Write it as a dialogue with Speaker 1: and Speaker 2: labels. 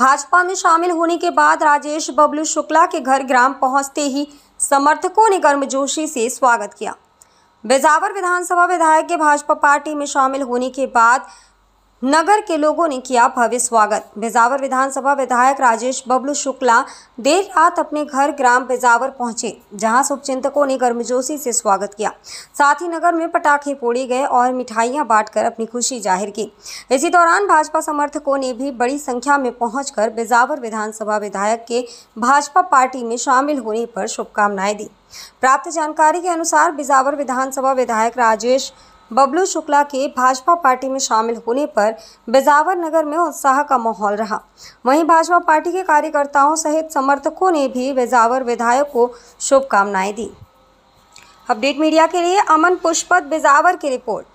Speaker 1: भाजपा में शामिल होने के बाद राजेश बबलू शुक्ला के घर ग्राम पहुंचते ही समर्थकों ने गर्मजोशी से स्वागत किया बेजावर विधानसभा विधायक के भाजपा पार्टी में शामिल होने के बाद नगर के लोगों ने किया भव्य स्वागत बेजावर विधानसभा विधायक राजेश बबलू शुक्ला देर रात अपने घर ग्राम बेजावर पहुंचे जहां शुभचिंतकों ने गर्मजोशी से स्वागत किया साथ ही नगर में पटाखे फोड़े गए और मिठाइयां बांटकर अपनी खुशी जाहिर की इसी दौरान भाजपा समर्थकों ने भी बड़ी संख्या में पहुंचकर बेजावर विधानसभा विधायक के भाजपा पार्टी में शामिल होने पर शुभकामनाएं दी प्राप्त जानकारी के अनुसार बिजावर विधानसभा विधायक राजेश बबलू शुक्ला के भाजपा पार्टी में शामिल होने पर बेजावर नगर में उत्साह का माहौल रहा वहीं भाजपा पार्टी के कार्यकर्ताओं सहित समर्थकों ने भी बेजावर विधायक को शुभकामनाएं दी अपडेट मीडिया के लिए अमन पुष्पत बेजावर की रिपोर्ट